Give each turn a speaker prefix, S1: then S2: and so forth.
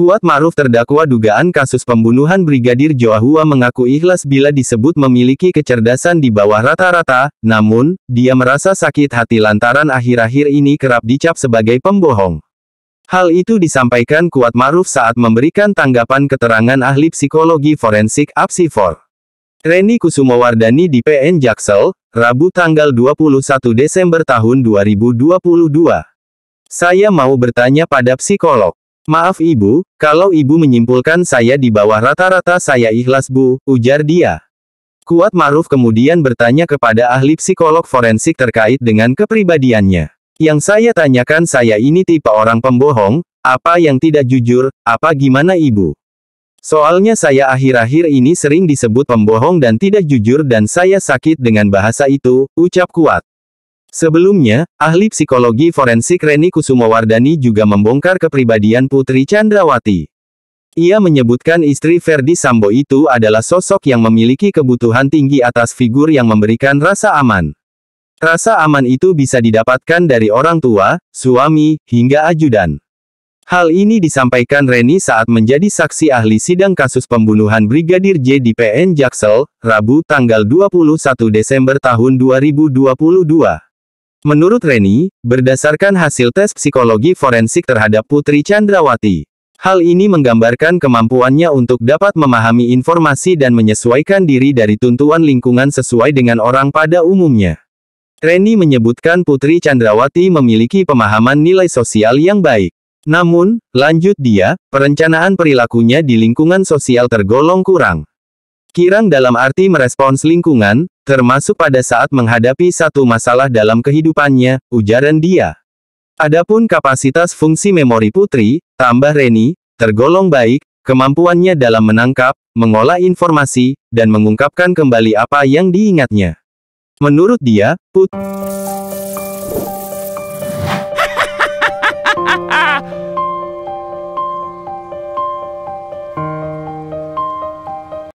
S1: Kuat Maruf terdakwa dugaan kasus pembunuhan Brigadir Joahua mengaku ikhlas bila disebut memiliki kecerdasan di bawah rata-rata, namun, dia merasa sakit hati lantaran akhir-akhir ini kerap dicap sebagai pembohong. Hal itu disampaikan Kuat Maruf saat memberikan tanggapan keterangan ahli psikologi forensik Apsifor. Reni Kusumowardani di PN Jaksel, Rabu tanggal 21 Desember tahun 2022. Saya mau bertanya pada psikolog. Maaf ibu, kalau ibu menyimpulkan saya di bawah rata-rata saya ikhlas bu, ujar dia. Kuat Maruf kemudian bertanya kepada ahli psikolog forensik terkait dengan kepribadiannya. Yang saya tanyakan saya ini tipe orang pembohong, apa yang tidak jujur, apa gimana ibu? Soalnya saya akhir-akhir ini sering disebut pembohong dan tidak jujur dan saya sakit dengan bahasa itu, ucap kuat. Sebelumnya, ahli psikologi forensik Reni Kusumowardani juga membongkar kepribadian Putri Chandrawati. Ia menyebutkan istri Ferdi Sambo itu adalah sosok yang memiliki kebutuhan tinggi atas figur yang memberikan rasa aman. Rasa aman itu bisa didapatkan dari orang tua, suami, hingga ajudan. Hal ini disampaikan Reni saat menjadi saksi ahli sidang kasus pembunuhan Brigadir J di PN Jaksel, Rabu tanggal 21 Desember tahun 2022. Menurut Reni, berdasarkan hasil tes psikologi forensik terhadap Putri Chandrawati, hal ini menggambarkan kemampuannya untuk dapat memahami informasi dan menyesuaikan diri dari tuntuan lingkungan sesuai dengan orang pada umumnya. Reni menyebutkan Putri Chandrawati memiliki pemahaman nilai sosial yang baik. Namun, lanjut dia, perencanaan perilakunya di lingkungan sosial tergolong kurang. Kirang dalam arti merespons lingkungan, termasuk pada saat menghadapi satu masalah dalam kehidupannya, ujaran dia. Adapun kapasitas fungsi memori putri, tambah Reni, tergolong baik, kemampuannya dalam menangkap, mengolah informasi, dan mengungkapkan kembali apa yang diingatnya. Menurut dia, put...